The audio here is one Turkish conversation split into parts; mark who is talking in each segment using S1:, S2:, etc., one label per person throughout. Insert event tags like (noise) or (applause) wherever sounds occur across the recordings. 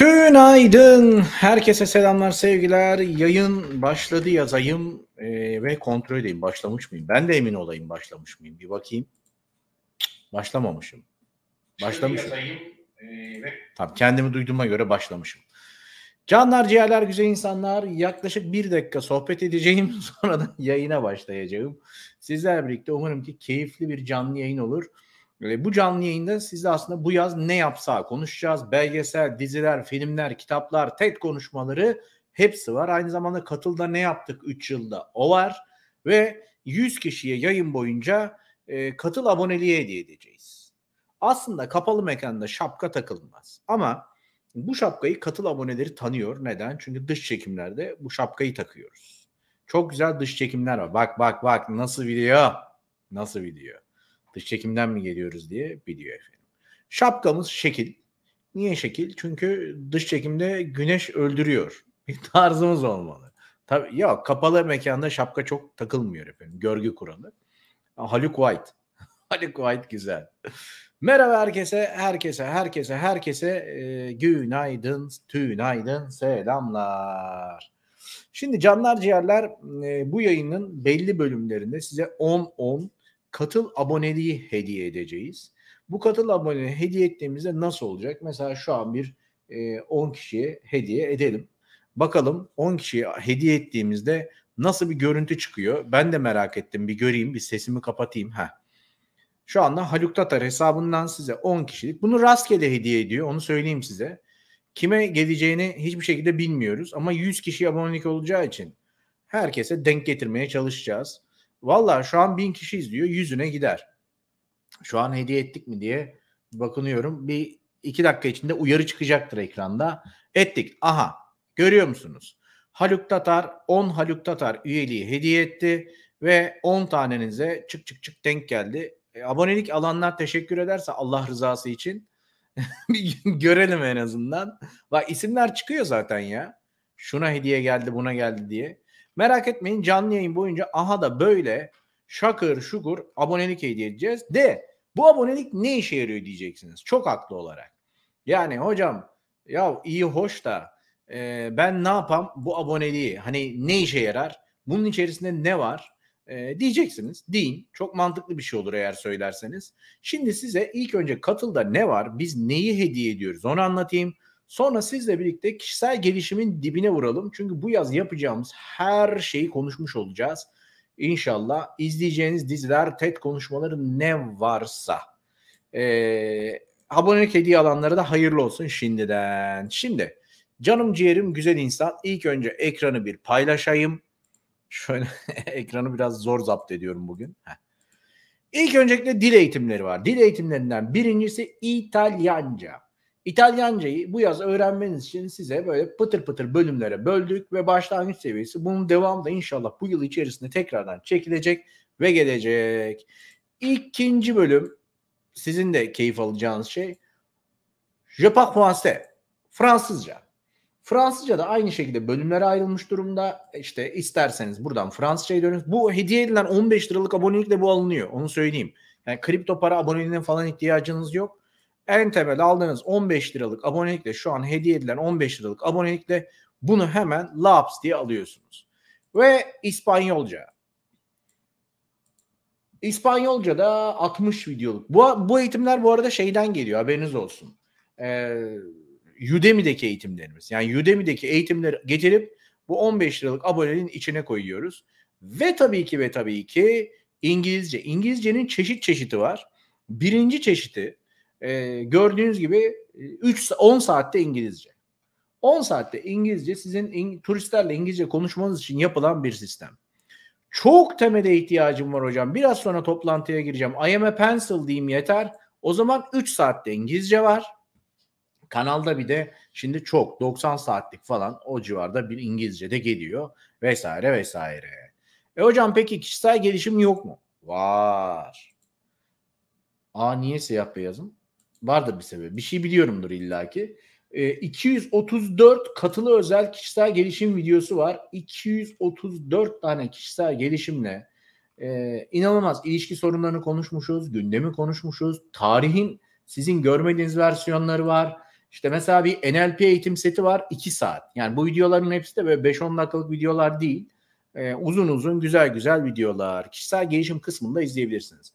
S1: Günaydın. Herkese selamlar, sevgiler. Yayın başladı yazayım ee, ve kontrol edeyim. Başlamış mıyım? Ben de emin olayım başlamış mıyım? Bir bakayım. Başlamamışım. Başlamışım. Yazayım, e, Tamam, kendimi duyduğuma göre başlamışım. Canlar, ciğerler, güzel insanlar. Yaklaşık bir dakika sohbet edeceğim. (laughs) Sonra da yayına başlayacağım. Sizler birlikte umarım ki keyifli bir canlı yayın olur. E, bu canlı yayında sizle aslında bu yaz ne yapsa konuşacağız. Belgesel, diziler, filmler, kitaplar, TED konuşmaları hepsi var. Aynı zamanda katılda ne yaptık 3 yılda o var. Ve 100 kişiye yayın boyunca e, katıl aboneliği hediye edeceğiz. Aslında kapalı mekanda şapka takılmaz. Ama bu şapkayı katıl aboneleri tanıyor. Neden? Çünkü dış çekimlerde bu şapkayı takıyoruz. Çok güzel dış çekimler var. Bak bak bak nasıl video. Nasıl video. Dış çekimden mi geliyoruz diye biliyor efendim. Şapkamız şekil. Niye şekil? Çünkü dış çekimde güneş öldürüyor. (laughs) Bir tarzımız olmalı. Tabii ya kapalı mekanda şapka çok takılmıyor efendim. Görgü kuralı. Haluk White. (laughs) Haluk White güzel. Merhaba herkese, herkese, herkese, herkese e, günaydın, tünaydın, selamlar. Şimdi canlar ciğerler e, bu yayının belli bölümlerinde size 10-10 katıl aboneliği hediye edeceğiz. Bu katıl aboneliği hediye ettiğimizde nasıl olacak? Mesela şu an bir e, 10 kişiye hediye edelim. Bakalım 10 kişiye hediye ettiğimizde nasıl bir görüntü çıkıyor? Ben de merak ettim. Bir göreyim, bir sesimi kapatayım. Ha. Şu anda Haluk Tatar hesabından size 10 kişilik. Bunu rastgele hediye ediyor. Onu söyleyeyim size. Kime geleceğini hiçbir şekilde bilmiyoruz ama 100 kişi abonelik olacağı için herkese denk getirmeye çalışacağız. Valla şu an bin kişi izliyor. Yüzüne gider. Şu an hediye ettik mi diye bakınıyorum. Bir iki dakika içinde uyarı çıkacaktır ekranda. Ettik. Aha görüyor musunuz? Haluk Tatar 10 Haluk Tatar üyeliği hediye etti ve 10 tanenize çık çık çık denk geldi. E, abonelik alanlar teşekkür ederse Allah rızası için (laughs) görelim en azından. Bak isimler çıkıyor zaten ya. Şuna hediye geldi buna geldi diye. Merak etmeyin canlı yayın boyunca aha da böyle şakır şukur abonelik hediye edeceğiz. De bu abonelik ne işe yarıyor diyeceksiniz çok haklı olarak. Yani hocam ya iyi hoş da e, ben ne yapam bu aboneliği hani ne işe yarar bunun içerisinde ne var e, diyeceksiniz. Deyin çok mantıklı bir şey olur eğer söylerseniz. Şimdi size ilk önce katılda ne var biz neyi hediye ediyoruz onu anlatayım. Sonra sizle birlikte kişisel gelişimin dibine vuralım. Çünkü bu yaz yapacağımız her şeyi konuşmuş olacağız. İnşallah izleyeceğiniz diziler, TED konuşmaları ne varsa. Ee, abonelik hediye alanlara da hayırlı olsun şimdiden. Şimdi canım ciğerim güzel insan. İlk önce ekranı bir paylaşayım. Şöyle (laughs) ekranı biraz zor zapt ediyorum bugün. Heh. İlk öncelikle dil eğitimleri var. Dil eğitimlerinden birincisi İtalyanca. İtalyancayı bu yaz öğrenmeniz için size böyle pıtır pıtır bölümlere böldük ve başlangıç seviyesi bunun devamı da inşallah bu yıl içerisinde tekrardan çekilecek ve gelecek. İkinci bölüm sizin de keyif alacağınız şey Je parle français. Fransızca. Fransızca da aynı şekilde bölümlere ayrılmış durumda. İşte isterseniz buradan Fransızca'ya dönün. Bu hediye edilen 15 liralık abonelikle bu alınıyor. Onu söyleyeyim. Yani kripto para aboneliğine falan ihtiyacınız yok en temel aldığınız 15 liralık abonelikle şu an hediye edilen 15 liralık abonelikle bunu hemen Labs diye alıyorsunuz. Ve İspanyolca. İspanyolca da 60 videoluk. Bu, bu eğitimler bu arada şeyden geliyor haberiniz olsun. Ee, Udemy'deki eğitimlerimiz. Yani Udemy'deki eğitimleri getirip bu 15 liralık aboneliğin içine koyuyoruz. Ve tabii ki ve tabii ki İngilizce. İngilizcenin çeşit çeşidi var. Birinci çeşidi e, gördüğünüz gibi 3 e, 10 saatte İngilizce. 10 saatte İngilizce sizin in, turistlerle İngilizce konuşmanız için yapılan bir sistem. Çok temele ihtiyacım var hocam. Biraz sonra toplantıya gireceğim. I am a pencil diyeyim yeter. O zaman 3 saatte İngilizce var. Kanalda bir de şimdi çok 90 saatlik falan o civarda bir İngilizce de geliyor vesaire vesaire. E hocam peki kişisel gelişim yok mu? Var. Aa niye siyah beyazım? Vardır bir sebebi. Bir şey biliyorumdur illaki. E, ee, 234 katılı özel kişisel gelişim videosu var. 234 tane kişisel gelişimle e, inanılmaz ilişki sorunlarını konuşmuşuz, gündemi konuşmuşuz. Tarihin sizin görmediğiniz versiyonları var. İşte mesela bir NLP eğitim seti var 2 saat. Yani bu videoların hepsi de böyle 5-10 dakikalık videolar değil. Ee, uzun uzun güzel güzel videolar. Kişisel gelişim kısmında izleyebilirsiniz.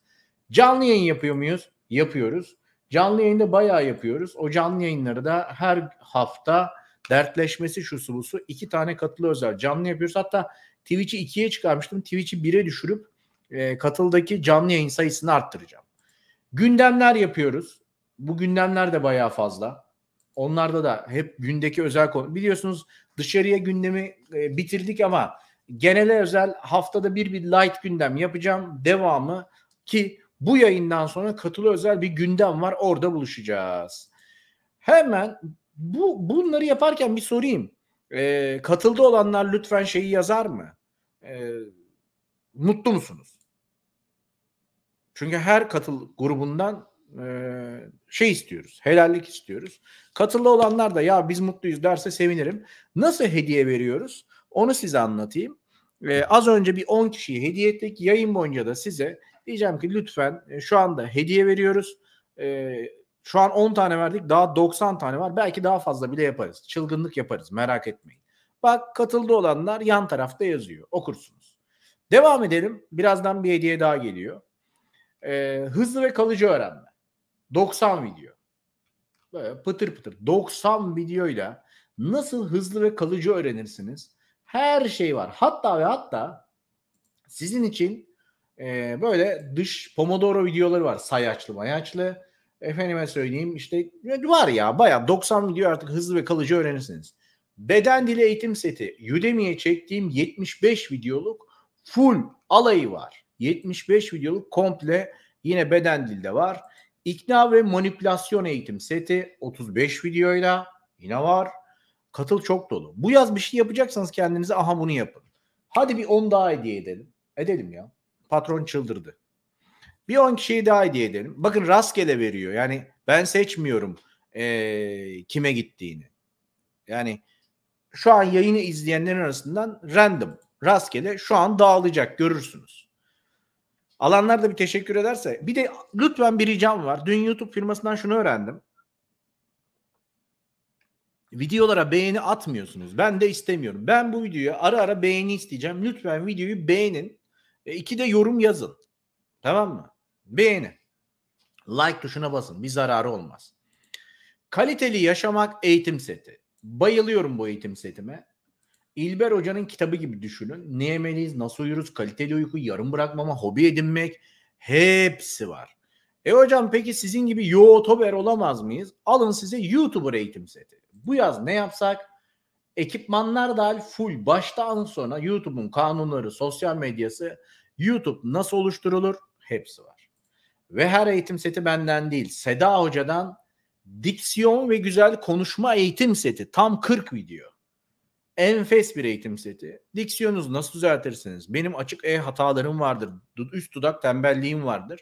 S1: Canlı yayın yapıyor muyuz? Yapıyoruz. Canlı yayında bayağı yapıyoruz. O canlı yayınları da her hafta dertleşmesi şu su busu iki tane katılı özel canlı yapıyoruz. Hatta Twitch'i ikiye çıkarmıştım. Twitch'i bire düşürüp e, katıldaki canlı yayın sayısını arttıracağım. Gündemler yapıyoruz. Bu gündemler de bayağı fazla. Onlarda da hep gündeki özel konu. Biliyorsunuz dışarıya gündemi e, bitirdik ama genele özel haftada bir bir light gündem yapacağım. Devamı ki bu yayından sonra katılı özel bir gündem var. Orada buluşacağız. Hemen bu bunları yaparken bir sorayım. E, katıldı olanlar lütfen şeyi yazar mı? E, mutlu musunuz? Çünkü her katıl grubundan e, şey istiyoruz. Helallik istiyoruz. Katıldı olanlar da ya biz mutluyuz derse sevinirim. Nasıl hediye veriyoruz? Onu size anlatayım. E, az önce bir 10 kişiyi hediye ettik. Yayın boyunca da size Diyeceğim ki lütfen e, şu anda hediye veriyoruz. E, şu an 10 tane verdik daha 90 tane var. Belki daha fazla bile yaparız. Çılgınlık yaparız merak etmeyin. Bak katıldı olanlar yan tarafta yazıyor. Okursunuz. Devam edelim. Birazdan bir hediye daha geliyor. Ee, hızlı ve kalıcı öğrenme. 90 video. Böyle pıtır pıtır. 90 videoyla nasıl hızlı ve kalıcı öğrenirsiniz? Her şey var. Hatta ve hatta sizin için e, böyle dış Pomodoro videoları var. Sayaçlı mayaçlı. Efendime söyleyeyim işte var ya baya 90 video artık hızlı ve kalıcı öğrenirsiniz. Beden dili eğitim seti Udemy'ye çektiğim 75 videoluk full alayı var. 75 videoluk komple yine beden dilde var. İkna ve manipülasyon eğitim seti 35 videoyla yine var. Katıl çok dolu. Bu yaz bir şey yapacaksanız kendinize aha bunu yapın. Hadi bir 10 daha hediye edelim. Edelim ya. Patron çıldırdı. Bir 10 kişiyi daha hediye edelim. Bakın rastgele veriyor. Yani ben seçmiyorum ee, kime gittiğini. Yani şu an yayını izleyenlerin arasından random, rastgele şu an dağılacak görürsünüz. Alanlar da bir teşekkür ederse. Bir de lütfen bir ricam var. Dün YouTube firmasından şunu öğrendim. Videolara beğeni atmıyorsunuz. Ben de istemiyorum. Ben bu videoya ara ara beğeni isteyeceğim. Lütfen videoyu beğenin. E iki de yorum yazın. Tamam mı? Beğeni, Like tuşuna basın. Bir zararı olmaz. Kaliteli yaşamak eğitim seti. Bayılıyorum bu eğitim setime. İlber Hoca'nın kitabı gibi düşünün. Ne yemeliyiz, nasıl uyuruz, kaliteli uyku, yarım bırakmama, hobi edinmek hepsi var. E hocam peki sizin gibi YouTuber olamaz mıyız? Alın size YouTuber eğitim seti. Bu yaz ne yapsak? ekipmanlar dahil full baştan sona YouTube'un kanunları, sosyal medyası, YouTube nasıl oluşturulur hepsi var. Ve her eğitim seti benden değil, Seda Hoca'dan diksiyon ve güzel konuşma eğitim seti tam 40 video. Enfes bir eğitim seti. Diksiyonunuz nasıl düzeltirsiniz? Benim açık e hatalarım vardır. Üst dudak tembelliğim vardır.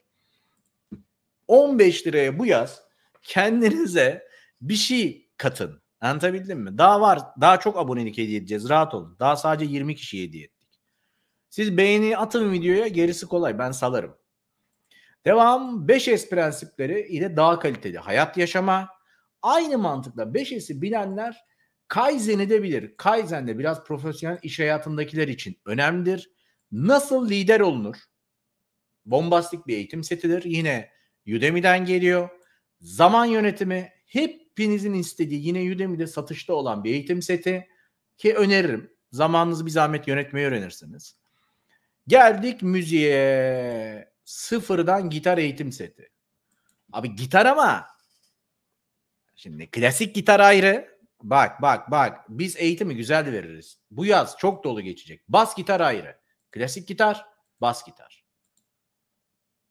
S1: 15 liraya bu yaz kendinize bir şey katın. Anlatabildim mi? Daha var. Daha çok abonelik hediye edeceğiz. Rahat olun. Daha sadece 20 kişi hediye ettik. Siz beğeni atın videoya. Gerisi kolay. Ben salarım. Devam 5S prensipleri ile daha kaliteli hayat yaşama. Aynı mantıkla 5S'i bilenler kaizen de bilir. Kaizen de biraz profesyonel iş hayatındakiler için önemlidir. Nasıl lider olunur? Bombastik bir eğitim setidir. Yine Udemy'den geliyor. Zaman yönetimi, hepinizin istediği yine Udemy'de satışta olan bir eğitim seti ki öneririm. Zamanınızı bir zahmet yönetmeyi öğrenirsiniz. Geldik müziğe. Sıfırdan gitar eğitim seti. Abi gitar ama şimdi klasik gitar ayrı. Bak bak bak biz eğitimi güzel de veririz. Bu yaz çok dolu geçecek. Bas gitar ayrı. Klasik gitar, bas gitar.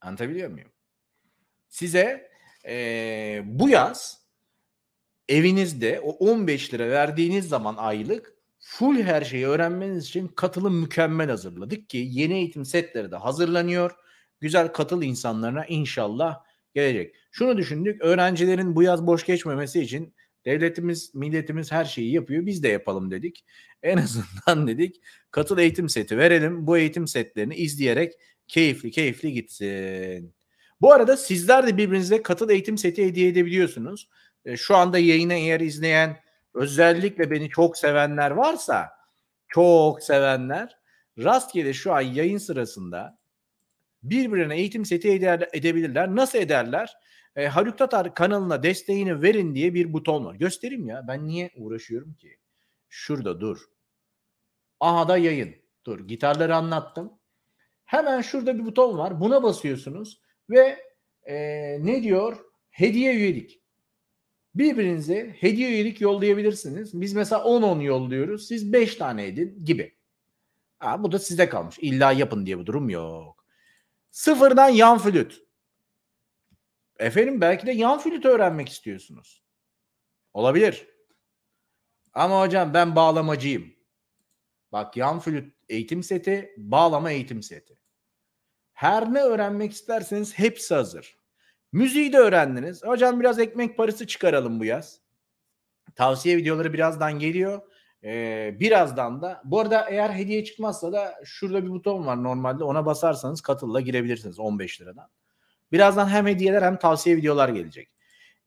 S1: Anlatabiliyor muyum? Size ee, bu yaz evinizde o 15 lira verdiğiniz zaman aylık full her şeyi öğrenmeniz için katılım mükemmel hazırladık ki yeni eğitim setleri de hazırlanıyor. Güzel katıl insanlarına inşallah gelecek. Şunu düşündük öğrencilerin bu yaz boş geçmemesi için devletimiz milletimiz her şeyi yapıyor biz de yapalım dedik. En (laughs) azından dedik katıl eğitim seti verelim bu eğitim setlerini izleyerek keyifli keyifli gitsin. Bu arada sizler de birbirinize katıl eğitim seti hediye edebiliyorsunuz e, şu anda yayını eğer izleyen özellikle beni çok sevenler varsa çok sevenler rastgele şu an yayın sırasında birbirine eğitim seti edebilirler. Nasıl ederler? E, Haluk Tatar kanalına desteğini verin diye bir buton var. Göstereyim ya. Ben niye uğraşıyorum ki? Şurada dur. Aha da yayın. Dur gitarları anlattım. Hemen şurada bir buton var. Buna basıyorsunuz ve e, ne diyor? Hediye üyelik birbirinize hediye üyelik yollayabilirsiniz. Biz mesela 10-10 yolluyoruz. Siz 5 tane edin gibi. Ha, bu da size kalmış. İlla yapın diye bir durum yok. Sıfırdan yan flüt. Efendim belki de yan flüt öğrenmek istiyorsunuz. Olabilir. Ama hocam ben bağlamacıyım. Bak yan flüt eğitim seti, bağlama eğitim seti. Her ne öğrenmek isterseniz hepsi hazır. Müziği de öğrendiniz. Hocam biraz ekmek parası çıkaralım bu yaz. Tavsiye videoları birazdan geliyor. Ee, birazdan da bu arada eğer hediye çıkmazsa da şurada bir buton var normalde ona basarsanız katılla girebilirsiniz 15 liradan. Birazdan hem hediyeler hem tavsiye videolar gelecek.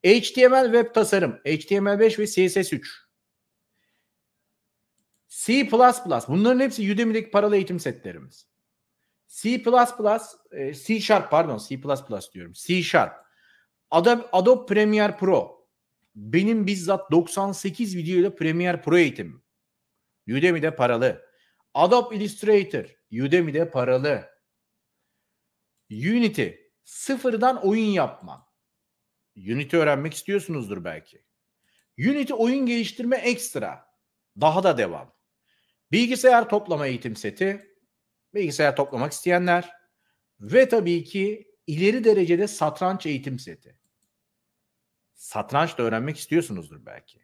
S1: HTML web tasarım, HTML5 ve CSS3. C++ bunların hepsi Udemy'deki paralı eğitim setlerimiz. C++, e, C Sharp pardon C++ diyorum. C Sharp. Adobe, Adobe Premiere Pro. Benim bizzat 98 videoyla Premiere Pro eğitim. Udemy'de paralı. Adobe Illustrator. Udemy'de paralı. Unity. Sıfırdan oyun yapma. Unity öğrenmek istiyorsunuzdur belki. Unity oyun geliştirme ekstra. Daha da devam. Bilgisayar toplama eğitim seti bilgisayar toplamak isteyenler ve tabii ki ileri derecede satranç eğitim seti. Satranç da öğrenmek istiyorsunuzdur belki.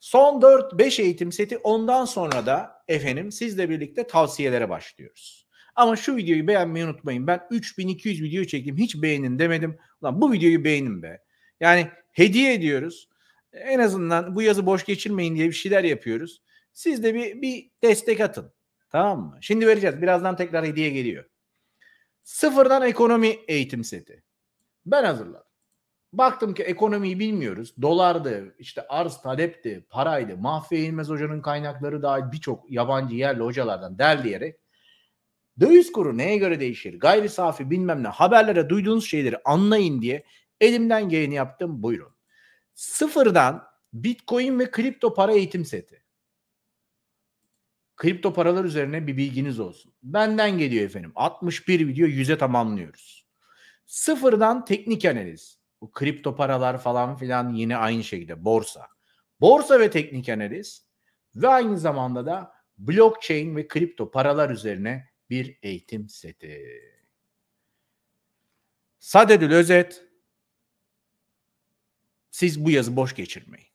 S1: Son 4-5 eğitim seti ondan sonra da efendim sizle birlikte tavsiyelere başlıyoruz. Ama şu videoyu beğenmeyi unutmayın. Ben 3200 video çektim hiç beğenin demedim. Ulan bu videoyu beğenin be. Yani hediye ediyoruz. En azından bu yazı boş geçirmeyin diye bir şeyler yapıyoruz. Siz de bir, bir destek atın. Tamam mı? Şimdi vereceğiz. Birazdan tekrar hediye geliyor. Sıfırdan ekonomi eğitim seti. Ben hazırladım. Baktım ki ekonomiyi bilmiyoruz. Dolardı, işte arz talepti, paraydı, Mahfiye İlmez Hoca'nın kaynakları dahil birçok yabancı yerli hocalardan derleyerek döviz kuru neye göre değişir, gayri safi bilmem ne haberlere duyduğunuz şeyleri anlayın diye elimden geleni yaptım buyurun. Sıfırdan Bitcoin ve kripto para eğitim seti kripto paralar üzerine bir bilginiz olsun. Benden geliyor efendim. 61 video 100'e tamamlıyoruz. Sıfırdan teknik analiz. Bu kripto paralar falan filan yine aynı şekilde borsa. Borsa ve teknik analiz ve aynı zamanda da blockchain ve kripto paralar üzerine bir eğitim seti. Sadedül özet. Siz bu yazı boş geçirmeyin.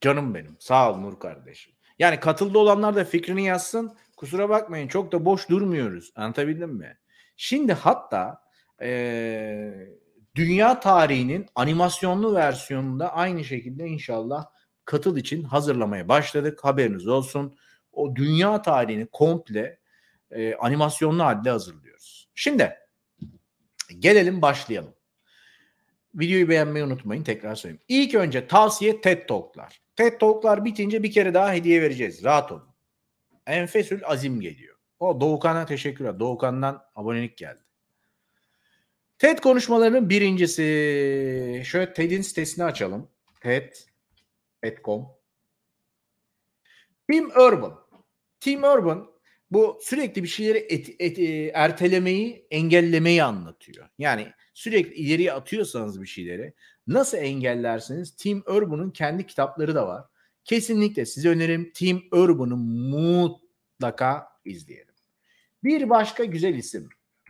S1: Canım benim. Sağ ol Nur kardeşim. Yani katıldı olanlar da fikrini yazsın. Kusura bakmayın çok da boş durmuyoruz. Anlatabildim mi? Şimdi hatta e, dünya tarihinin animasyonlu versiyonunda aynı şekilde inşallah katıl için hazırlamaya başladık. Haberiniz olsun. O dünya tarihini komple e, animasyonlu halde hazırlıyoruz. Şimdi gelelim başlayalım. Videoyu beğenmeyi unutmayın tekrar söyleyeyim. İlk önce tavsiye TED Talk'lar. TED Talk'lar bitince bir kere daha hediye vereceğiz. Rahat olun. Enfesül Azim geliyor. O Doğukan'a teşekkürler. Doğukan'dan abonelik geldi. TED konuşmalarının birincisi. Şöyle TED'in sitesini açalım. TED. TED.com Tim Urban. Tim Urban bu sürekli bir şeyleri et, et, e, ertelemeyi, engellemeyi anlatıyor. Yani sürekli ileriye atıyorsanız bir şeyleri nasıl engellersiniz? Tim Urban'ın kendi kitapları da var. Kesinlikle size önerim Tim Urban'ı mutlaka izleyelim. Bir başka güzel isim.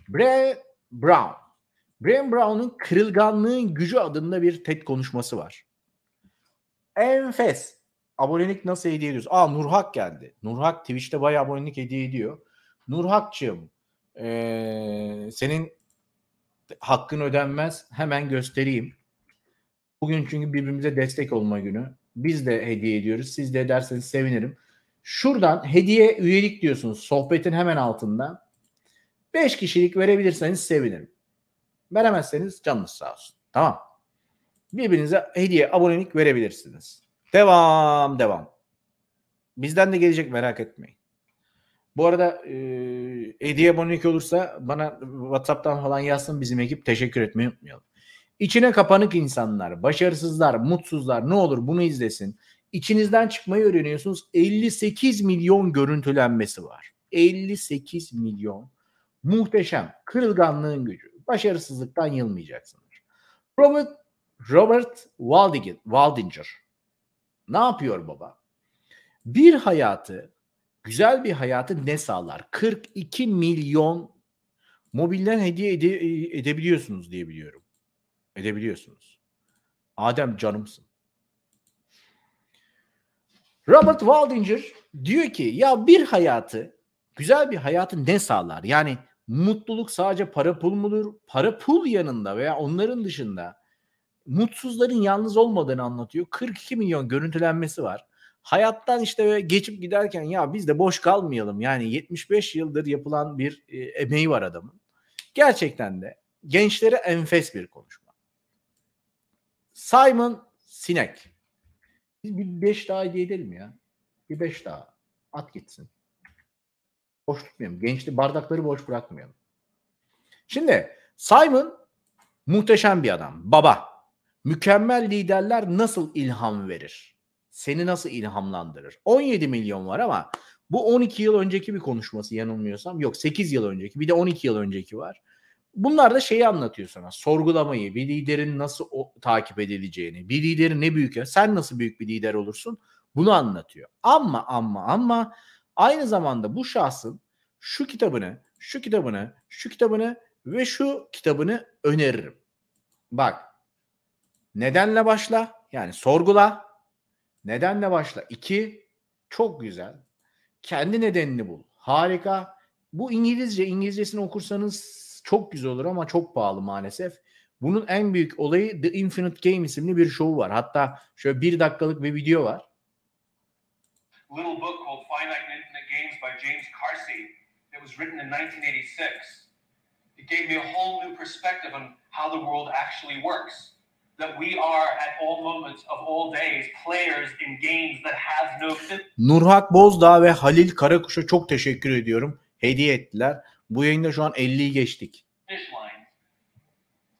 S1: Brad Brown. Brad Brown'un Kırılganlığın Gücü adında bir TED konuşması var. Enfes abonelik nasıl hediye ediyoruz? Aa Nurhak geldi. Nurhak Twitch'te bayağı abonelik hediye ediyor. Nurhak'cığım ee, senin hakkın ödenmez. Hemen göstereyim. Bugün çünkü birbirimize destek olma günü. Biz de hediye ediyoruz. Siz de ederseniz sevinirim. Şuradan hediye üyelik diyorsunuz. Sohbetin hemen altında. 5 kişilik verebilirseniz sevinirim. Veremezseniz canınız sağ olsun. Tamam. Birbirinize hediye abonelik verebilirsiniz. Devam devam. Bizden de gelecek merak etmeyin. Bu arada e, hediye abonelik olursa bana WhatsApp'tan falan yazsın bizim ekip teşekkür etmeyi unutmayalım. İçine kapanık insanlar, başarısızlar, mutsuzlar ne olur bunu izlesin. İçinizden çıkmayı öğreniyorsunuz. 58 milyon görüntülenmesi var. 58 milyon. Muhteşem. Kırılganlığın gücü. Başarısızlıktan yılmayacaksınız. Robert Robert Waldinger, Waldinger ne yapıyor baba? Bir hayatı, güzel bir hayatı ne sağlar? 42 milyon mobilden hediye ede- e, edebiliyorsunuz diye biliyorum. Edebiliyorsunuz. Adem canımsın. Robert Waldinger diyor ki ya bir hayatı, güzel bir hayatı ne sağlar? Yani mutluluk sadece para pul mudur? Para pul yanında veya onların dışında mutsuzların yalnız olmadığını anlatıyor. 42 milyon görüntülenmesi var. Hayattan işte geçip giderken ya biz de boş kalmayalım. Yani 75 yıldır yapılan bir e, emeği var adamın. Gerçekten de gençlere enfes bir konuşma. Simon Sinek. Biz bir 5 daha hediye edelim ya. Bir 5 daha. At gitsin. Boş tutmayalım. Gençli bardakları boş bırakmayalım. Şimdi Simon muhteşem bir adam. Baba. Mükemmel liderler nasıl ilham verir? Seni nasıl ilhamlandırır? 17 milyon var ama bu 12 yıl önceki bir konuşması yanılmıyorsam. Yok 8 yıl önceki bir de 12 yıl önceki var. Bunlar da şeyi anlatıyor sana. Sorgulamayı, bir liderin nasıl o, takip edileceğini, bir liderin ne büyük, sen nasıl büyük bir lider olursun bunu anlatıyor. Ama ama ama aynı zamanda bu şahsın şu kitabını, şu kitabını, şu kitabını ve şu kitabını öneririm. Bak Nedenle başla. Yani sorgula. Nedenle başla. İki, çok güzel. Kendi nedenini bul. Harika. Bu İngilizce, İngilizcesini okursanız çok güzel olur ama çok pahalı maalesef. Bunun en büyük olayı The Infinite Game isimli bir şovu var. Hatta şöyle bir dakikalık bir video var. Little book called Finite Infinite Games by James Carsey that was written in 1986. It gave me a whole new perspective on how the world actually works. Nurhak Bozdağ ve Halil Karakuş'a çok teşekkür ediyorum. Hediye ettiler. Bu yayında şu an 50'yi geçtik.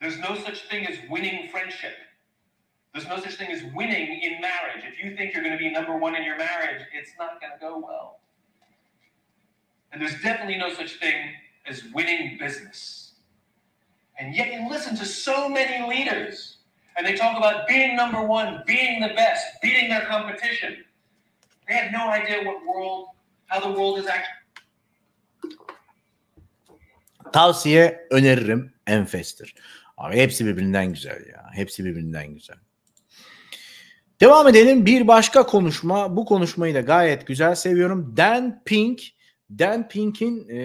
S1: There's no such thing as winning friendship. There's no such thing as winning in marriage. If you think you're going to be number one in your marriage, it's not going to go well. And there's definitely no such thing as winning business. And yet you listen to so many leaders And they talk about being number one, being the best, beating their competition. They have no idea what world, how the world is actually. Tavsiye öneririm Enfestir. Abi hepsi birbirinden güzel ya. Hepsi birbirinden güzel. Devam edelim. Bir başka konuşma. Bu konuşmayı da gayet güzel seviyorum. Dan Pink. Dan Pink'in e,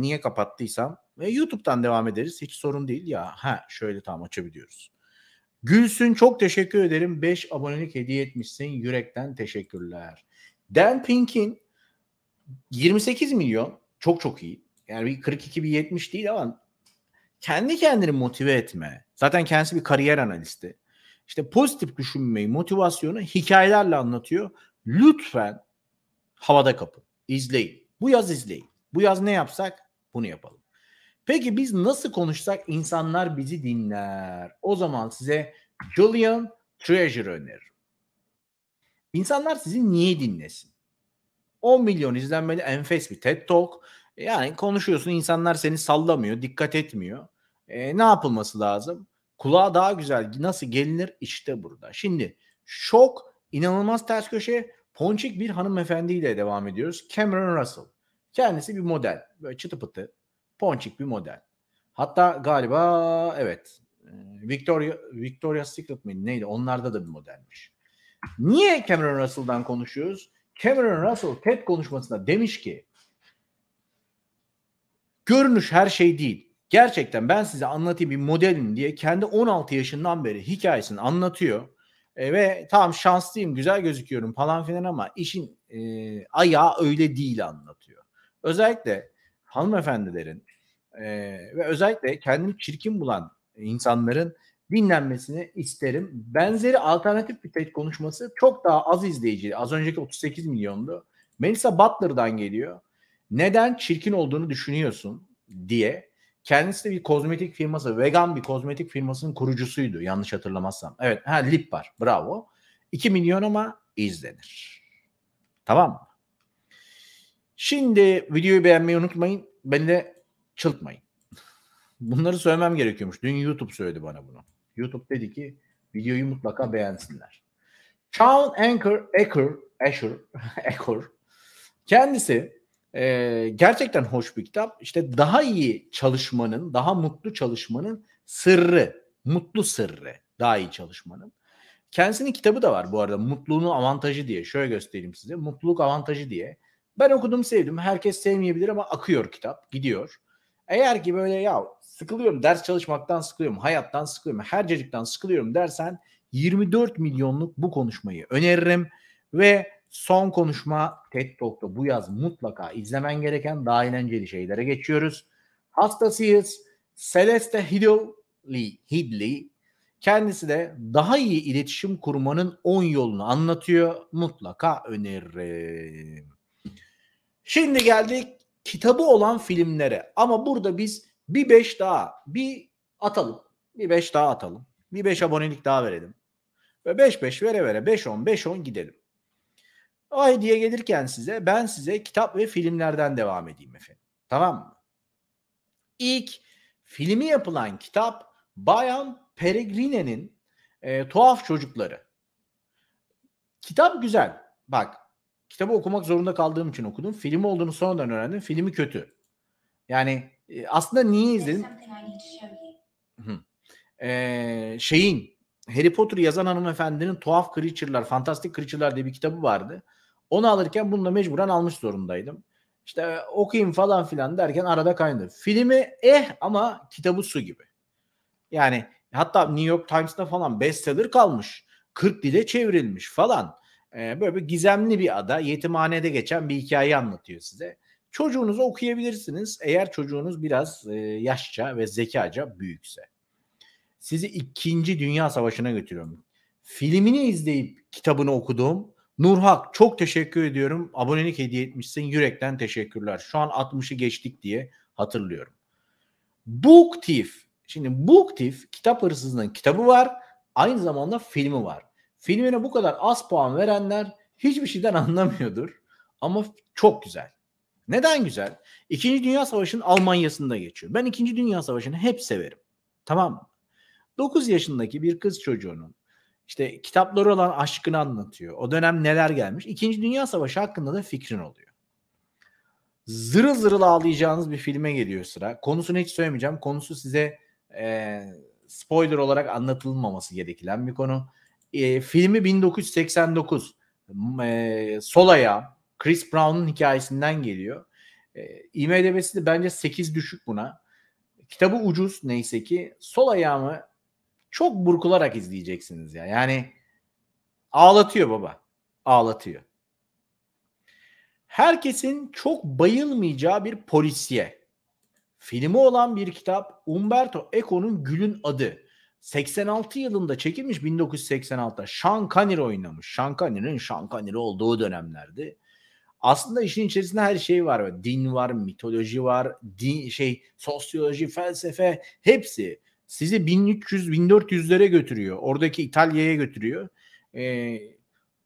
S1: niye kapattıysam. E, YouTube'dan devam ederiz. Hiç sorun değil ya. Ha şöyle tam açabiliyoruz. Gülsün çok teşekkür ederim. 5 abonelik hediye etmişsin. Yürekten teşekkürler. Dan Pink'in 28 milyon çok çok iyi. Yani bir 42 bir 70 değil ama kendi kendini motive etme. Zaten kendisi bir kariyer analisti. İşte pozitif düşünmeyi, motivasyonu hikayelerle anlatıyor. Lütfen havada kapın. İzleyin. Bu yaz izleyin. Bu yaz ne yapsak bunu yapalım. Peki biz nasıl konuşsak insanlar bizi dinler? O zaman size Julian Treasure öneririm. İnsanlar sizi niye dinlesin? 10 milyon izlenmeli enfes bir TED Talk. Yani konuşuyorsun insanlar seni sallamıyor, dikkat etmiyor. E, ne yapılması lazım? Kulağa daha güzel nasıl gelinir? işte burada. Şimdi şok, inanılmaz ters köşe, ponçik bir hanımefendiyle devam ediyoruz. Cameron Russell. Kendisi bir model. Böyle çıtı pıtı, ponçik bir model. Hatta galiba evet e, Victoria Victoria Secret miydi neydi onlarda da bir modelmiş. Niye Cameron Russell'dan konuşuyoruz? Cameron Russell TED konuşmasında demiş ki görünüş her şey değil. Gerçekten ben size anlatayım bir modelim diye kendi 16 yaşından beri hikayesini anlatıyor. E, ve tamam şanslıyım güzel gözüküyorum falan filan ama işin e, ayağı öyle değil anlatıyor. Özellikle hanımefendilerin e, ve özellikle kendini çirkin bulan insanların dinlenmesini isterim. Benzeri alternatif bir TED konuşması çok daha az izleyici. Az önceki 38 milyondu. Melissa Butler'dan geliyor. Neden çirkin olduğunu düşünüyorsun diye. Kendisi de bir kozmetik firması, vegan bir kozmetik firmasının kurucusuydu yanlış hatırlamazsam. Evet, ha lip var. Bravo. 2 milyon ama izlenir. Tamam mı? Şimdi videoyu beğenmeyi unutmayın. Beni de çıltmayın. Bunları söylemem gerekiyormuş. Dün YouTube söyledi bana bunu. YouTube dedi ki videoyu mutlaka beğensinler. Sean Anchor, Aker, Asher, Aker kendisi e, gerçekten hoş bir kitap. İşte daha iyi çalışmanın, daha mutlu çalışmanın sırrı, mutlu sırrı daha iyi çalışmanın. Kendisinin kitabı da var bu arada. Mutluluğun avantajı diye. Şöyle göstereyim size. Mutluluk avantajı diye. Ben okudum sevdim. Herkes sevmeyebilir ama akıyor kitap. Gidiyor. Eğer ki böyle ya sıkılıyorum ders çalışmaktan sıkılıyorum, hayattan sıkılıyorum, her hercecikten sıkılıyorum dersen 24 milyonluk bu konuşmayı öneririm ve son konuşma TED Talk'ta bu yaz mutlaka izlemen gereken daha eğlenceli şeylere geçiyoruz. Hastasıyız. Celeste Hidley, Hidley kendisi de daha iyi iletişim kurmanın 10 yolunu anlatıyor. Mutlaka öneririm. Şimdi geldik kitabı olan filmlere. Ama burada biz bir beş daha bir atalım. Bir beş daha atalım. Bir beş abonelik daha verelim. Ve beş beş vere vere beş on beş on gidelim. O hediye gelirken size ben size kitap ve filmlerden devam edeyim efendim. Tamam mı? İlk filmi yapılan kitap Bayan Peregrine'nin e, Tuhaf Çocukları. Kitap güzel. Bak kitabı okumak zorunda kaldığım için okudum. Film olduğunu sonradan öğrendim. Filmi kötü. Yani e, aslında niye izledim? Ee, şeyin Harry Potter yazan hanımefendinin Tuhaf Creature'lar, Fantastik Creature'lar diye bir kitabı vardı. Onu alırken bunu da mecburen almış zorundaydım. İşte e, okuyayım falan filan derken arada kaynadı. Filmi eh ama kitabı su gibi. Yani hatta New York Times'ta falan bestseller kalmış. 40 dile çevrilmiş falan. E, böyle bir gizemli bir ada, yetimhanede geçen bir hikaye anlatıyor size. Çocuğunuzu okuyabilirsiniz eğer çocuğunuz biraz e, yaşça ve zekaca büyükse. Sizi 2. Dünya Savaşı'na götürüyorum. Filmini izleyip kitabını okuduğum Nurhak çok teşekkür ediyorum. Abonelik hediye etmişsin. Yürekten teşekkürler. Şu an 60'ı geçtik diye hatırlıyorum. Book Thief. Şimdi Book Thief kitap hırsızının kitabı var. Aynı zamanda filmi var. Filmine bu kadar az puan verenler hiçbir şeyden (laughs) anlamıyordur. Ama çok güzel. Neden güzel? İkinci Dünya Savaşı'nın Almanya'sında geçiyor. Ben İkinci Dünya Savaşı'nı hep severim. Tamam mı? 9 yaşındaki bir kız çocuğunun işte kitapları olan aşkını anlatıyor. O dönem neler gelmiş. İkinci Dünya Savaşı hakkında da fikrin oluyor. Zırıl zırıl ağlayacağınız bir filme geliyor sıra. Konusunu hiç söylemeyeceğim. Konusu size e, spoiler olarak anlatılmaması gereken bir konu. Ee, e, filmi 1989 e, Solaya Chris Brown'un hikayesinden geliyor. E, IMDB'si de bence 8 düşük buna. Kitabı ucuz neyse ki. Sol ayağımı çok burkularak izleyeceksiniz ya. Yani ağlatıyor baba. Ağlatıyor. Herkesin çok bayılmayacağı bir polisiye. Filmi olan bir kitap Umberto Eco'nun Gül'ün Adı. 86 yılında çekilmiş 1986'da Sean Connery oynamış. Sean Connery'nin Sean Connery olduğu dönemlerdi. Aslında işin içerisinde her şey var. Din var, mitoloji var, din şey, sosyoloji, felsefe hepsi sizi 1300-1400'lere götürüyor. Oradaki İtalya'ya götürüyor. E,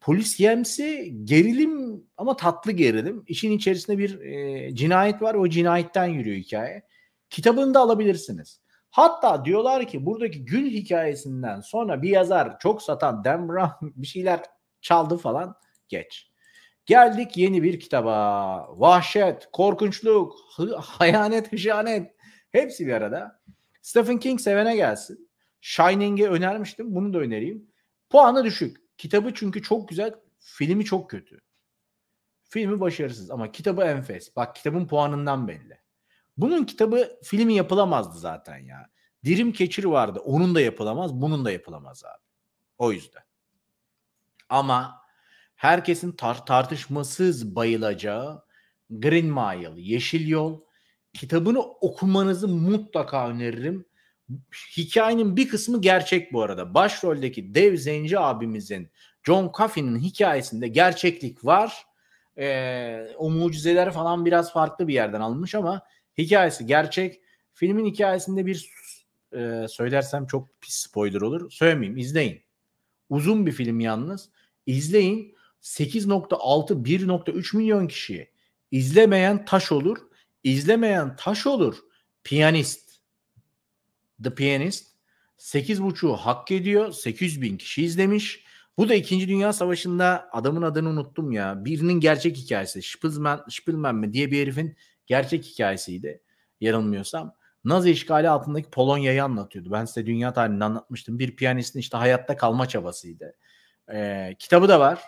S1: polis yemsi gerilim ama tatlı gerilim. İşin içerisinde bir e, cinayet var. O cinayetten yürüyor hikaye. Kitabını da alabilirsiniz. Hatta diyorlar ki buradaki Gül hikayesinden sonra bir yazar çok satan Dan Brown (laughs) bir şeyler çaldı falan geç. Geldik yeni bir kitaba. Vahşet, korkunçluk, (laughs) hayanet, hıcanet hepsi bir arada. Stephen King sevene gelsin. Shining'i önermiştim. Bunu da önereyim. Puanı düşük. Kitabı çünkü çok güzel. Filmi çok kötü. Filmi başarısız ama kitabı enfes. Bak kitabın puanından belli. Bunun kitabı filmi yapılamazdı zaten ya. Dirim Keçir vardı. Onun da yapılamaz, bunun da yapılamaz abi. O yüzden. Ama herkesin tar- tartışmasız bayılacağı Green Mile, Yeşil Yol kitabını okumanızı mutlaka öneririm. Hikayenin bir kısmı gerçek bu arada. Başroldeki dev zenci abimizin John Coffin'in hikayesinde gerçeklik var. Ee, o mucizeler falan biraz farklı bir yerden alınmış ama Hikayesi gerçek. Filmin hikayesinde bir e, söylersem çok pis spoiler olur. Söylemeyeyim izleyin. Uzun bir film yalnız. İzleyin. 8.6 1.3 milyon kişiye. izlemeyen taş olur. İzlemeyen taş olur. Piyanist. The Pianist. 8.5'u hak ediyor. 800 bin kişi izlemiş. Bu da 2. Dünya Savaşı'nda adamın adını unuttum ya. Birinin gerçek hikayesi. Spilman, Spilman mi diye bir herifin gerçek hikayesiydi yanılmıyorsam. Nazi işgali altındaki Polonya'yı anlatıyordu. Ben size dünya tarihini anlatmıştım. Bir piyanistin işte hayatta kalma çabasıydı. Ee, kitabı da var.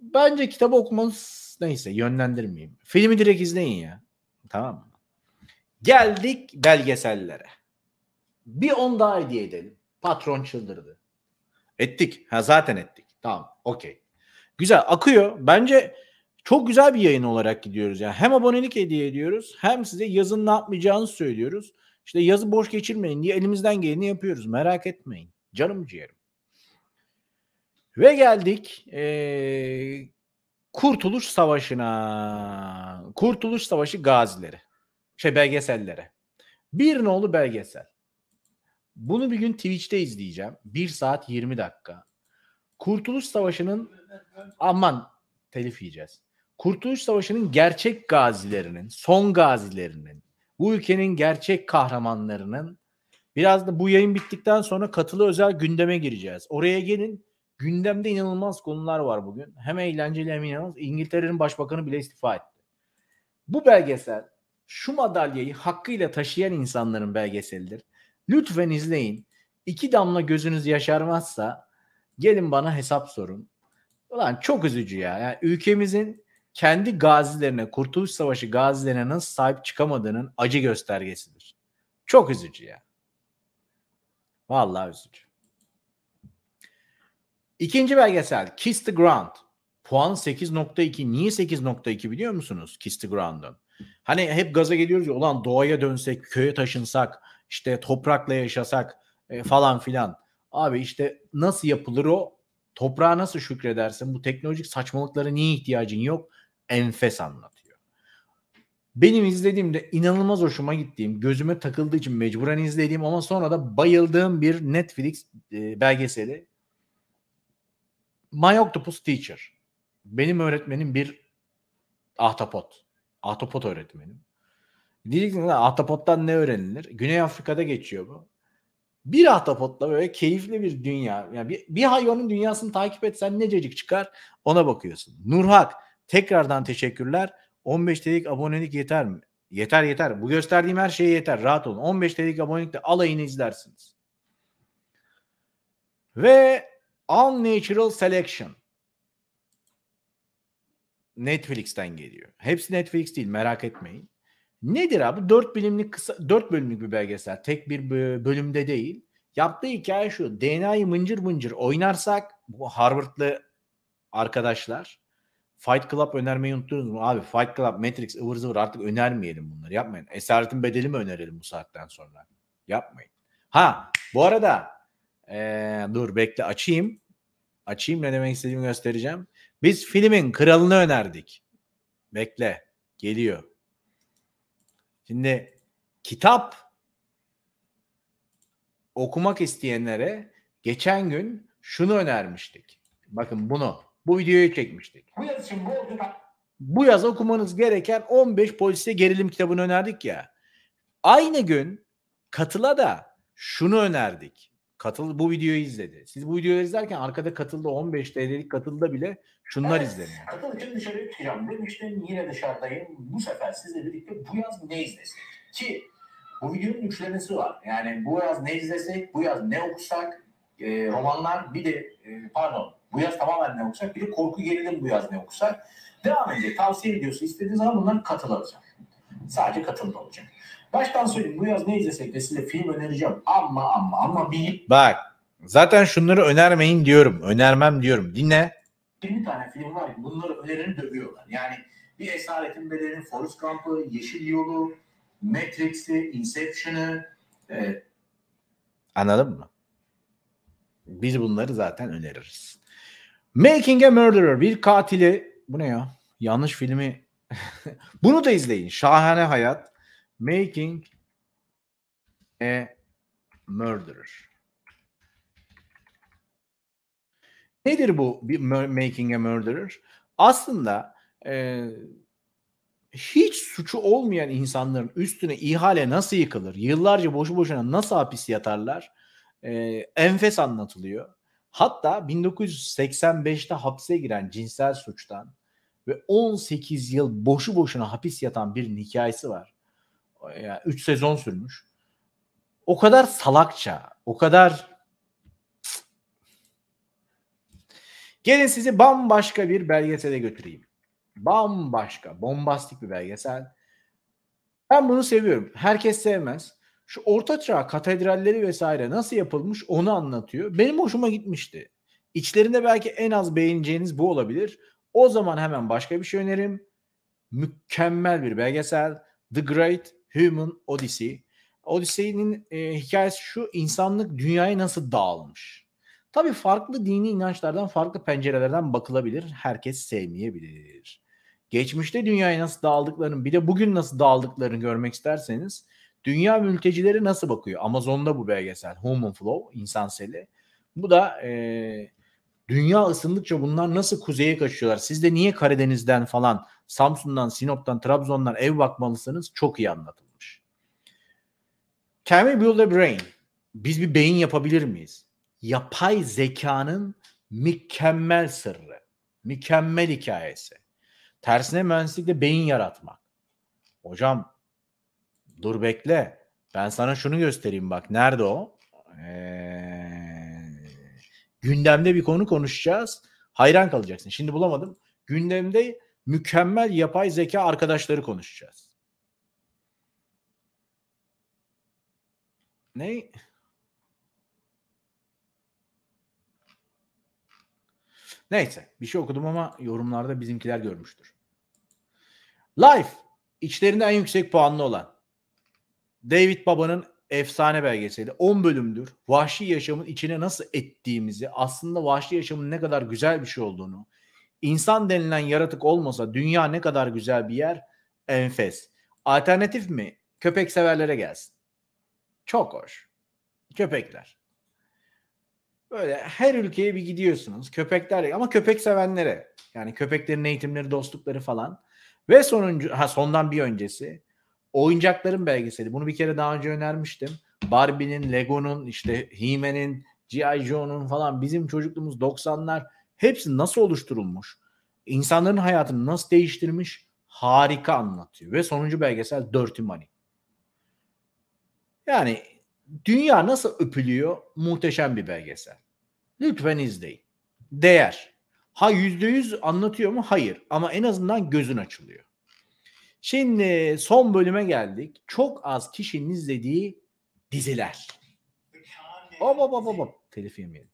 S1: Bence kitabı okumanız neyse yönlendirmeyeyim. Filmi direkt izleyin ya. Tamam mı? Geldik belgesellere. Bir on daha hediye edelim. Patron çıldırdı. Ettik. Ha zaten ettik. Tamam. Okey. Güzel akıyor. Bence çok güzel bir yayın olarak gidiyoruz. Yani hem abonelik hediye ediyoruz hem size yazın ne yapmayacağınızı söylüyoruz. İşte yazı boş geçirmeyin diye elimizden geleni yapıyoruz. Merak etmeyin. Canım ciğerim. Ve geldik ee, Kurtuluş Savaşı'na. Kurtuluş Savaşı gazileri. Şey belgesellere. Bir nolu belgesel. Bunu bir gün Twitch'te izleyeceğim. 1 saat 20 dakika. Kurtuluş Savaşı'nın aman telif yiyeceğiz. Kurtuluş Savaşı'nın gerçek gazilerinin, son gazilerinin, bu ülkenin gerçek kahramanlarının biraz da bu yayın bittikten sonra katılı özel gündeme gireceğiz. Oraya gelin. Gündemde inanılmaz konular var bugün. Hem eğlenceli hem inanılmaz. İngiltere'nin başbakanı bile istifa etti. Bu belgesel şu madalyayı hakkıyla taşıyan insanların belgeselidir. Lütfen izleyin. İki damla gözünüz yaşarmazsa gelin bana hesap sorun. Ulan çok üzücü ya. Yani ülkemizin kendi gazilerine, Kurtuluş Savaşı gazilerine nasıl sahip çıkamadığının acı göstergesidir. Çok üzücü ya. Vallahi üzücü. İkinci belgesel Kiss the Ground. Puan 8.2. Niye 8.2 biliyor musunuz Kiss the Ground'un? Hani hep gaza geliyoruz ya ulan doğaya dönsek, köye taşınsak, işte toprakla yaşasak e, falan filan. Abi işte nasıl yapılır o? Toprağa nasıl şükredersin? Bu teknolojik saçmalıklara niye ihtiyacın yok? enfes anlatıyor. Benim izlediğimde inanılmaz hoşuma gittiğim, gözüme takıldığı için mecburen izlediğim ama sonra da bayıldığım bir Netflix e, belgeseli My Octopus Teacher. Benim öğretmenim bir ahtapot. Ahtapot öğretmenim. Diyeceksiniz ahtapottan ne öğrenilir? Güney Afrika'da geçiyor bu. Bir ahtapotla böyle keyifli bir dünya. Yani bir, bir hayvanın dünyasını takip etsen nececik çıkar ona bakıyorsun. Nurhak Tekrardan teşekkürler. 15 dedik abonelik yeter mi? Yeter yeter. Bu gösterdiğim her şey yeter. Rahat olun. 15 dedik abonelikte de alayını izlersiniz. Ve Unnatural Selection. Netflix'ten geliyor. Hepsi Netflix değil merak etmeyin. Nedir abi? 4 bilimlik kısa 4 bölümlük bir belgesel. Tek bir bölümde değil. Yaptığı hikaye şu. DNA'yı mıncır mıncır oynarsak bu Harvard'lı arkadaşlar Fight Club önermeyi unuttunuz mu? Abi Fight Club, Matrix, ıvır zıvır artık önermeyelim bunları. Yapmayın. Esaretin bedeli mi önerelim bu saatten sonra? Yapmayın. Ha bu arada ee, dur bekle açayım. Açayım ne demek istediğimi göstereceğim. Biz filmin kralını önerdik. Bekle. Geliyor. Şimdi kitap okumak isteyenlere geçen gün şunu önermiştik. Bakın bunu bu videoyu çekmiştik. Bu yaz okumanız gereken 15 polise gerilim kitabını önerdik ya. Aynı gün katıla da şunu önerdik. Katıl bu videoyu izledi. Siz bu videoyu izlerken arkada katılda 15 TL'lik katılda bile şunlar evet, izleniyor. Katıl için dışarı çıkacağım demiştim. Yine dışarıdayım. Bu sefer sizle birlikte bu yaz ne izlesek? Ki bu videonun üçlemesi var. Yani bu yaz ne izlesek, bu yaz ne okusak, e, romanlar bir de e, pardon bu yaz tamamen ne okusak bir de korku gerilim bu yaz ne okusak. Devam edecek. Tavsiye ediyorsun istediğiniz zaman bunlar katılı Sadece katılı olacak. Baştan söyleyeyim bu yaz ne izlesek de size film önereceğim. Ama ama ama bir... Bak zaten şunları önermeyin diyorum. Önermem diyorum. Dinle. 20 tane film var. Bunları önerini dövüyorlar. Yani bir Esaretin Bedeli'nin Forrest Gump'ı, Yeşil Yolu, Matrix'i, Inception'ı. E... Anladın mı? Biz bunları zaten öneririz. Making a Murderer bir katili bu ne ya? Yanlış filmi. (laughs) Bunu da izleyin. Şahane hayat. Making a Murderer. Nedir bu Making a Murderer? Aslında e, hiç suçu olmayan insanların üstüne ihale nasıl yıkılır? Yıllarca boşu boşuna nasıl hapis yatarlar? E, enfes anlatılıyor. Hatta 1985'te hapse giren cinsel suçtan ve 18 yıl boşu boşuna hapis yatan bir hikayesi var. Yani 3 sezon sürmüş. O kadar salakça, o kadar Gelin sizi bambaşka bir belgesele götüreyim. Bambaşka, bombastik bir belgesel. Ben bunu seviyorum. Herkes sevmez şu orta çağ katedralleri vesaire nasıl yapılmış onu anlatıyor. Benim hoşuma gitmişti. İçlerinde belki en az beğeneceğiniz bu olabilir. O zaman hemen başka bir şey önerim. Mükemmel bir belgesel The Great Human Odyssey. Odyssey'nin e, hikayesi şu insanlık dünyaya nasıl dağılmış. Tabii farklı dini inançlardan farklı pencerelerden bakılabilir. Herkes sevmeyebilir. Geçmişte dünyaya nasıl dağıldıklarını bir de bugün nasıl dağıldıklarını görmek isterseniz Dünya mültecileri nasıl bakıyor? Amazon'da bu belgesel Human Flow, insan seli. Bu da e, dünya ısındıkça bunlar nasıl kuzeye kaçıyorlar? Siz de niye Karadeniz'den falan, Samsun'dan, Sinop'tan, Trabzon'dan ev bakmalısınız? Çok iyi anlatılmış. Can we build a brain? Biz bir beyin yapabilir miyiz? Yapay zekanın mükemmel sırrı, mükemmel hikayesi. Tersine mühendislikte beyin yaratmak. Hocam Dur bekle. Ben sana şunu göstereyim bak. Nerede o? Ee, gündemde bir konu konuşacağız. Hayran kalacaksın. Şimdi bulamadım. Gündemde mükemmel yapay zeka arkadaşları konuşacağız. Ne? Neyse bir şey okudum ama yorumlarda bizimkiler görmüştür. Life içlerinde en yüksek puanlı olan David Baba'nın efsane belgeseli 10 bölümdür. Vahşi yaşamın içine nasıl ettiğimizi, aslında vahşi yaşamın ne kadar güzel bir şey olduğunu, insan denilen yaratık olmasa dünya ne kadar güzel bir yer enfes. Alternatif mi? Köpek severlere gelsin. Çok hoş. Köpekler. Böyle her ülkeye bir gidiyorsunuz. Köpekler ama köpek sevenlere. Yani köpeklerin eğitimleri, dostlukları falan. Ve sonuncu ha sondan bir öncesi oyuncakların belgeseli. Bunu bir kere daha önce önermiştim. Barbie'nin, Lego'nun, işte He-Man'in, G.I. Joe'nun falan bizim çocukluğumuz 90'lar hepsi nasıl oluşturulmuş? İnsanların hayatını nasıl değiştirmiş? Harika anlatıyor. Ve sonuncu belgesel Dirty Money. Yani dünya nasıl öpülüyor? Muhteşem bir belgesel. Lütfen izleyin. Değer. Ha %100 anlatıyor mu? Hayır. Ama en azından gözün açılıyor. Şimdi son bölüme geldik. Çok az kişinin izlediği diziler. Hop hop hop hop. Telif yemeyelim.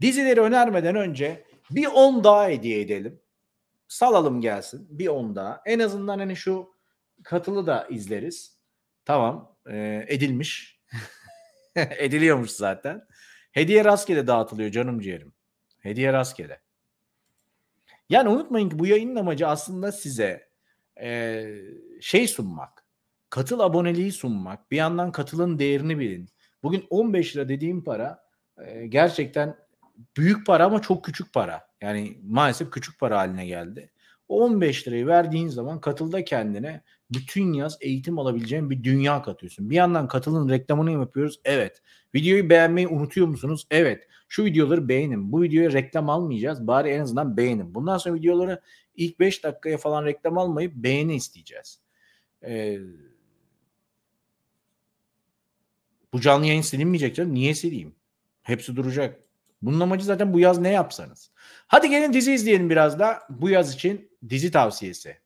S1: Dizileri önermeden önce bir 10 daha hediye edelim. Salalım gelsin. Bir 10 daha. En azından hani şu katılı da izleriz. Tamam. E, edilmiş. (laughs) Ediliyormuş zaten. Hediye rastgele dağıtılıyor canım ciğerim. Hediye rastgele. Yani unutmayın ki bu yayının amacı aslında size e, şey sunmak, katıl aboneliği sunmak, bir yandan katılın değerini bilin. Bugün 15 lira dediğim para e, gerçekten büyük para ama çok küçük para. Yani maalesef küçük para haline geldi. 15 lirayı verdiğin zaman katılda kendine bütün yaz eğitim alabileceğin bir dünya katıyorsun. Bir yandan katılın reklamını yapıyoruz. Evet. Videoyu beğenmeyi unutuyor musunuz? Evet. Şu videoları beğenin. Bu videoya reklam almayacağız. Bari en azından beğenin. Bundan sonra videoları ilk 5 dakikaya falan reklam almayıp beğeni isteyeceğiz. Ee, bu canlı yayın silinmeyecek canım. Niye sileyim? Hepsi duracak. Bunun amacı zaten bu yaz ne yapsanız. Hadi gelin dizi izleyelim biraz da bu yaz için dizi tavsiyesi.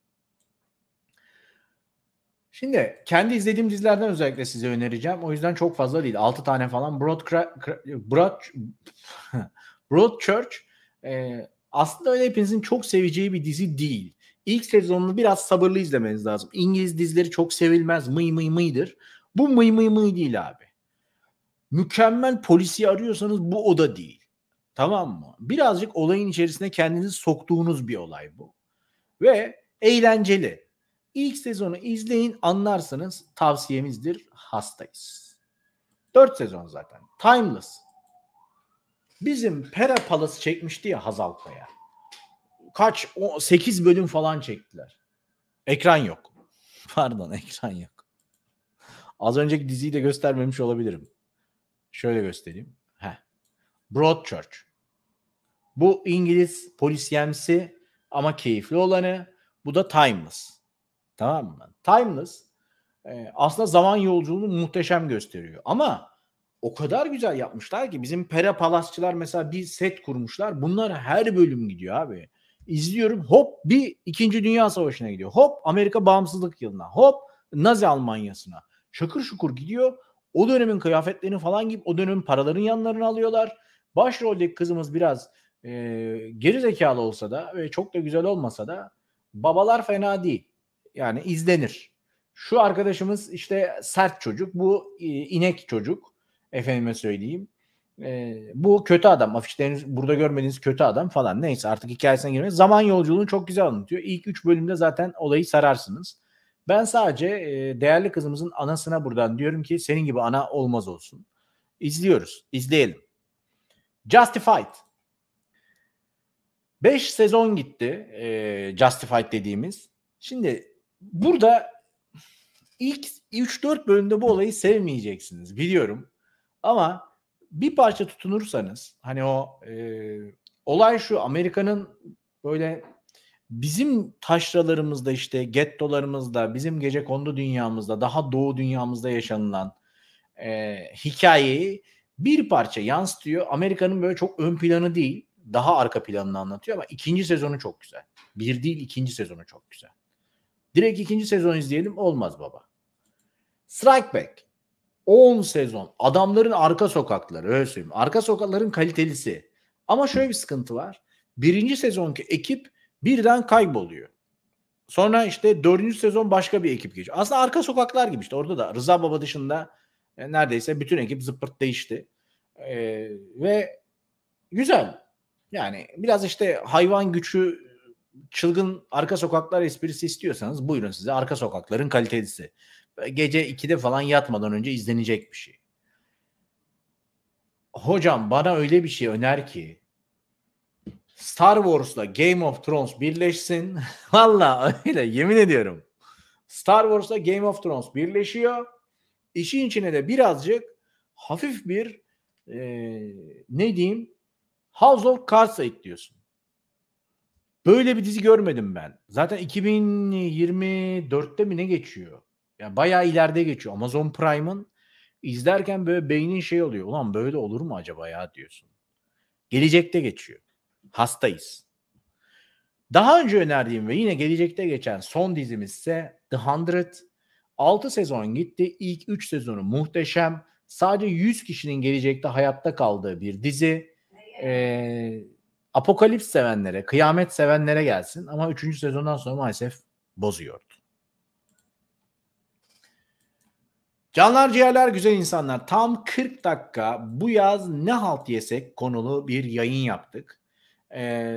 S1: Şimdi kendi izlediğim dizilerden özellikle size önereceğim. O yüzden çok fazla değil. 6 tane falan. (laughs) Broadchurch Broad, Broad Church e, aslında öyle hepinizin çok seveceği bir dizi değil. İlk sezonunu biraz sabırlı izlemeniz lazım. İngiliz dizileri çok sevilmez. Mıy mıy mıydır. Bu mıy mıy mıy değil abi. Mükemmel polisi arıyorsanız bu o da değil. Tamam mı? Birazcık olayın içerisine kendinizi soktuğunuz bir olay bu. Ve eğlenceli. İlk sezonu izleyin anlarsanız tavsiyemizdir hastayız. 4 sezon zaten. Timeless. Bizim Pera Palace çekmişti ya Hazalka'ya. Kaç? O, 8 bölüm falan çektiler. Ekran yok. (laughs) Pardon ekran yok. Az önceki diziyi de göstermemiş olabilirim. Şöyle göstereyim. Heh. Broadchurch. Bu İngiliz polisiyemsi ama keyifli olanı. Bu da Timeless. Tamam mı? Timeless e, aslında zaman yolculuğunu muhteşem gösteriyor. Ama o kadar güzel yapmışlar ki bizim Pera Palasçılar mesela bir set kurmuşlar. Bunlar her bölüm gidiyor abi. İzliyorum hop bir 2. Dünya Savaşı'na gidiyor. Hop Amerika bağımsızlık yılına. Hop Nazi Almanya'sına. Şakır şukur gidiyor. O dönemin kıyafetlerini falan giyip o dönemin paraların yanlarını alıyorlar. Başroldeki kızımız biraz e, geri zekalı olsa da ve çok da güzel olmasa da babalar fena değil. Yani izlenir. Şu arkadaşımız işte sert çocuk, bu e, inek çocuk efendime söyleyeyim. E, bu kötü adam. Afişleriniz burada görmediğiniz kötü adam falan. Neyse artık hikayesine girmeyiz. Zaman yolculuğunu çok güzel anlatıyor. İlk 3 bölümde zaten olayı sararsınız. Ben sadece e, değerli kızımızın anasına buradan diyorum ki senin gibi ana olmaz olsun. İzliyoruz. izleyelim. Justified. 5 sezon gitti e, Justified dediğimiz. Şimdi burada ilk 3-4 bölümde bu olayı sevmeyeceksiniz biliyorum. Ama bir parça tutunursanız hani o e, olay şu Amerika'nın böyle bizim taşralarımızda işte gettolarımızda bizim gece kondu dünyamızda daha doğu dünyamızda yaşanılan e, hikayeyi bir parça yansıtıyor. Amerika'nın böyle çok ön planı değil daha arka planını anlatıyor ama ikinci sezonu çok güzel. Bir değil ikinci sezonu çok güzel. Direkt ikinci sezon izleyelim olmaz baba. Strike Back. 10 sezon. Adamların arka sokakları öyle söyleyeyim. Arka sokakların kalitelisi. Ama şöyle bir sıkıntı var. Birinci sezonki ekip birden kayboluyor. Sonra işte dördüncü sezon başka bir ekip geçiyor. Aslında arka sokaklar gibi işte orada da Rıza Baba dışında e, neredeyse bütün ekip zıppırt değişti. E, ve güzel. Yani biraz işte hayvan gücü çılgın arka sokaklar esprisi istiyorsanız buyurun size arka sokakların kalitesi. Gece 2'de falan yatmadan önce izlenecek bir şey. Hocam bana öyle bir şey öner ki Star Wars'la Game of Thrones birleşsin. (laughs) Valla öyle yemin ediyorum. Star Wars'la Game of Thrones birleşiyor. İşin içine de birazcık hafif bir e, ne diyeyim House of Cards'a ekliyorsun. Böyle bir dizi görmedim ben. Zaten 2024'te mi ne geçiyor? Ya bayağı ileride geçiyor. Amazon Prime'ın izlerken böyle beynin şey oluyor. Ulan böyle olur mu acaba ya diyorsun. Gelecekte geçiyor. Hastayız. Daha önce önerdiğim ve yine gelecekte geçen son dizimiz ise The Hundred. 6 sezon gitti. İlk 3 sezonu muhteşem. Sadece 100 kişinin gelecekte hayatta kaldığı bir dizi. Ee, apokalips sevenlere, kıyamet sevenlere gelsin ama 3. sezondan sonra maalesef bozuyordu. Canlar ciğerler güzel insanlar tam 40 dakika bu yaz ne halt yesek konulu bir yayın yaptık. Ee,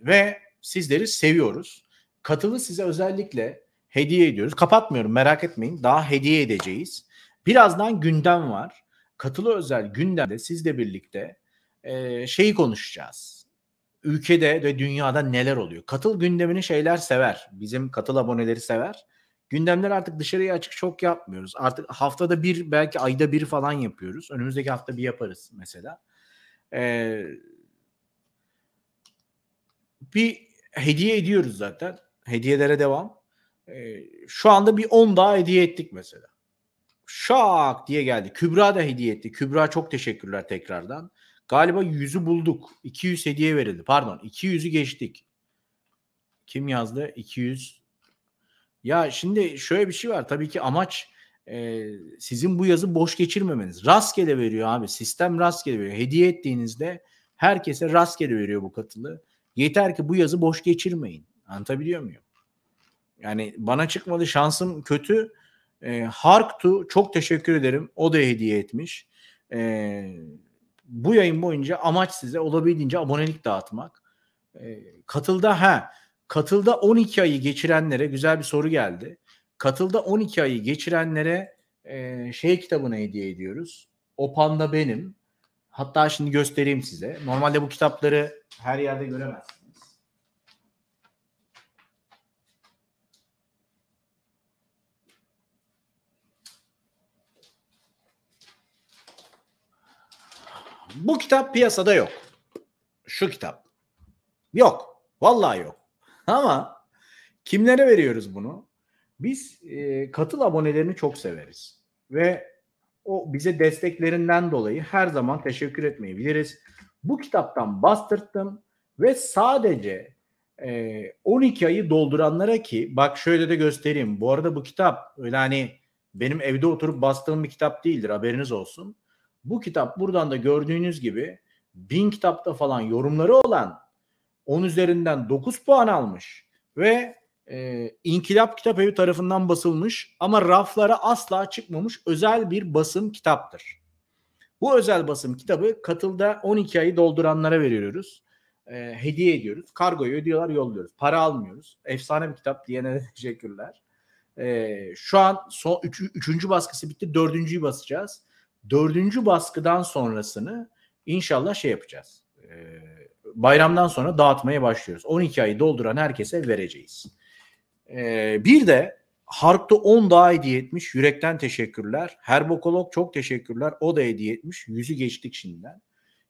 S1: ve sizleri seviyoruz. Katılı size özellikle hediye ediyoruz. Kapatmıyorum merak etmeyin daha hediye edeceğiz. Birazdan gündem var. Katılı özel gündemde sizle birlikte e, şeyi konuşacağız ülkede ve dünyada neler oluyor? Katıl gündemini şeyler sever. Bizim katıl aboneleri sever. Gündemler artık dışarıya açık çok yapmıyoruz. Artık haftada bir belki ayda bir falan yapıyoruz. Önümüzdeki hafta bir yaparız mesela. Ee, bir hediye ediyoruz zaten. Hediyelere devam. Ee, şu anda bir 10 daha hediye ettik mesela. Şak diye geldi. Kübra da hediye etti. Kübra çok teşekkürler tekrardan. Galiba 100'ü bulduk. 200 hediye verildi. Pardon 200'ü geçtik. Kim yazdı? 200. Ya şimdi şöyle bir şey var. Tabii ki amaç e, sizin bu yazı boş geçirmemeniz. Rastgele veriyor abi. Sistem rastgele veriyor. Hediye ettiğinizde herkese rastgele veriyor bu katılı. Yeter ki bu yazı boş geçirmeyin. Anlatabiliyor muyum? Yani bana çıkmadı şansım kötü. E, Harktu çok teşekkür ederim. O da hediye etmiş. E, bu yayın boyunca amaç size olabildiğince abonelik dağıtmak. E, katılda ha katılda 12 ayı geçirenlere güzel bir soru geldi. Katılda 12 ayı geçirenlere e, şey kitabını hediye ediyoruz. Opan'da benim. Hatta şimdi göstereyim size. Normalde bu kitapları her yerde göremezsiniz. Bu kitap piyasada yok. Şu kitap. Yok. Vallahi yok. (laughs) Ama kimlere veriyoruz bunu? Biz e, katıl abonelerini çok severiz. Ve o bize desteklerinden dolayı her zaman teşekkür etmeyi biliriz. Bu kitaptan bastırttım ve sadece e, 12 ayı dolduranlara ki bak şöyle de göstereyim. Bu arada bu kitap öyle hani benim evde oturup bastığım bir kitap değildir haberiniz olsun bu kitap buradan da gördüğünüz gibi bin kitapta falan yorumları olan 10 üzerinden 9 puan almış ve e, İnkilap Kitap Evi tarafından basılmış ama raflara asla çıkmamış özel bir basım kitaptır. Bu özel basım kitabı katılda 12 ayı dolduranlara veriyoruz. E, hediye ediyoruz. Kargoyu ödüyorlar yolluyoruz. Para almıyoruz. Efsane bir kitap diyene (laughs) teşekkürler. E, şu an son 3. Üç, baskısı bitti. Dördüncüyü basacağız dördüncü baskıdan sonrasını inşallah şey yapacağız. E, bayramdan sonra dağıtmaya başlıyoruz. 12 ayı dolduran herkese vereceğiz. E, bir de Harp'ta 10 daha hediye etmiş. Yürekten teşekkürler. Herbokolog çok teşekkürler. O da hediye etmiş. Yüzü geçtik şimdiden.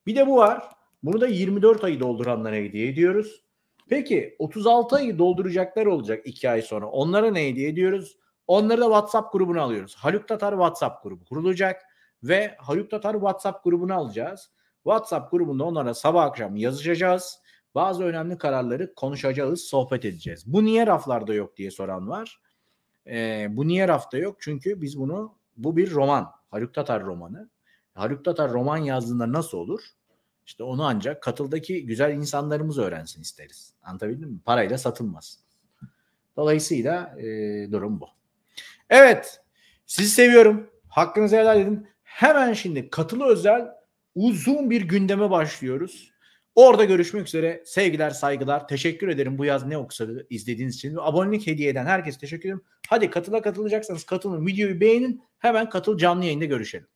S1: Bir de bu var. Bunu da 24 ayı dolduranlara hediye ediyoruz. Peki 36 ayı dolduracaklar olacak 2 ay sonra. Onlara ne hediye ediyoruz? Onları da WhatsApp grubuna alıyoruz. Haluk Tatar WhatsApp grubu kurulacak ve Haluk Tatar WhatsApp grubunu alacağız. WhatsApp grubunda onlara sabah akşam yazışacağız. Bazı önemli kararları konuşacağız, sohbet edeceğiz. Bu niye raflarda yok diye soran var. E, bu niye rafta yok? Çünkü biz bunu, bu bir roman. Haluk Tatar romanı. Haluk Tatar roman yazdığında nasıl olur? İşte onu ancak katıldaki güzel insanlarımız öğrensin isteriz. Anlatabildim mi? Parayla satılmaz. Dolayısıyla e, durum bu. Evet. Sizi seviyorum. Hakkınızı helal edin. Hemen şimdi katılı özel uzun bir gündeme başlıyoruz. Orada görüşmek üzere. Sevgiler, saygılar. Teşekkür ederim bu yaz ne okusa izlediğiniz için. Abonelik hediye eden herkese teşekkür ederim. Hadi katıla katılacaksanız katılın. Videoyu beğenin. Hemen katıl canlı yayında görüşelim.